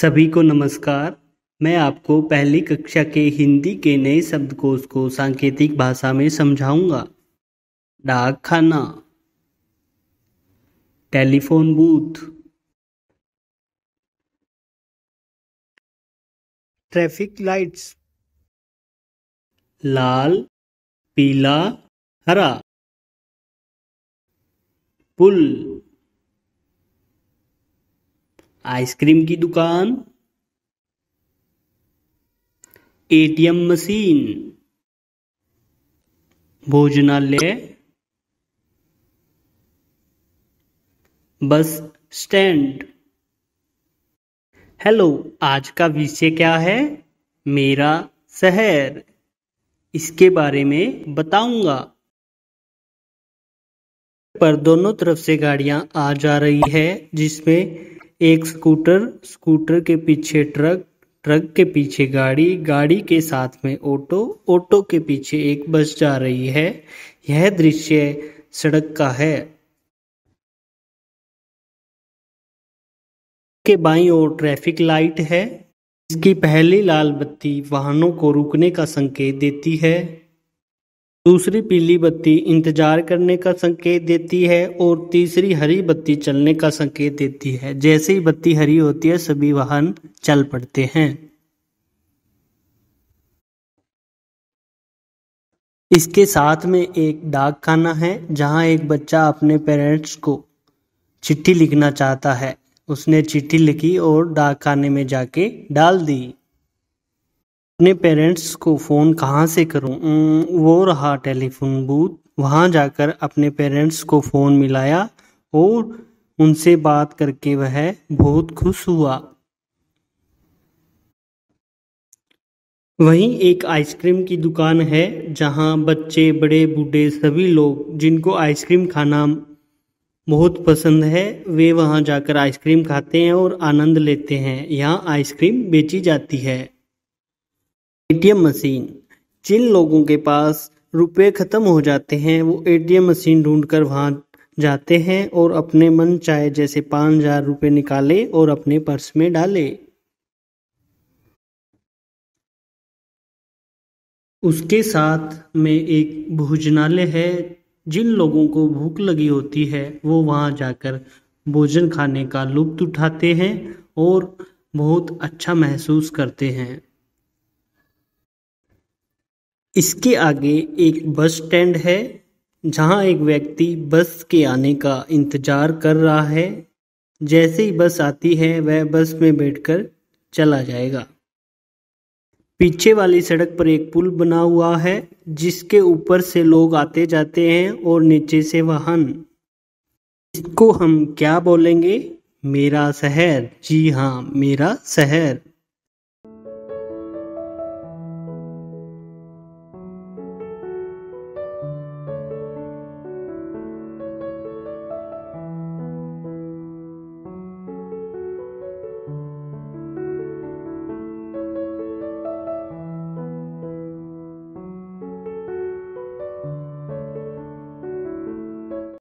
सभी को नमस्कार मैं आपको पहली कक्षा के हिंदी के नए शब्दकोश को सांकेतिक भाषा में समझाऊंगा डाक खाना टेलीफोन बूथ ट्रैफिक लाइट्स लाल पीला हरा पुल आइसक्रीम की दुकान एटीएम मशीन भोजनालय बस स्टैंड हेलो आज का विषय क्या है मेरा शहर इसके बारे में बताऊंगा पर दोनों तरफ से गाड़ियां आ जा रही है जिसमें एक स्कूटर स्कूटर के पीछे ट्रक ट्रक के पीछे गाड़ी गाड़ी के साथ में ऑटो ऑटो के पीछे एक बस जा रही है यह दृश्य सड़क का है के बाई ओर ट्रैफिक लाइट है इसकी पहली लाल बत्ती वाहनों को रुकने का संकेत देती है दूसरी पीली बत्ती इंतजार करने का संकेत देती है और तीसरी हरी बत्ती चलने का संकेत देती है जैसे ही बत्ती हरी होती है सभी वाहन चल पड़ते हैं इसके साथ में एक डाक खाना है जहां एक बच्चा अपने पेरेंट्स को चिट्ठी लिखना चाहता है उसने चिट्ठी लिखी और डाक खाने में जाके डाल दी अपने पेरेंट्स को फ़ोन कहाँ से करूँ वो रहा टेलीफ़ोन बूथ वहाँ जाकर अपने पेरेंट्स को फ़ोन मिलाया और उनसे बात करके वह बहुत खुश हुआ वहीं एक आइसक्रीम की दुकान है जहाँ बच्चे बड़े बूढ़े सभी लोग जिनको आइसक्रीम खाना बहुत पसंद है वे वहाँ जाकर आइसक्रीम खाते हैं और आनंद लेते हैं यहाँ आइसक्रीम बेची जाती है एटीएम मशीन जिन लोगों के पास रुपए ख़त्म हो जाते हैं वो एटीएम मशीन ढूंढकर कर वहाँ जाते हैं और अपने मन चाहे जैसे पाँच हजार रुपये निकाले और अपने पर्स में डाले उसके साथ में एक भोजनालय है जिन लोगों को भूख लगी होती है वो वहाँ जाकर भोजन खाने का लुत्फ उठाते हैं और बहुत अच्छा महसूस करते हैं इसके आगे एक बस स्टैंड है जहां एक व्यक्ति बस के आने का इंतजार कर रहा है जैसे ही बस आती है वह बस में बैठकर चला जाएगा पीछे वाली सड़क पर एक पुल बना हुआ है जिसके ऊपर से लोग आते जाते हैं और नीचे से वाहन इसको हम क्या बोलेंगे मेरा शहर जी हाँ मेरा शहर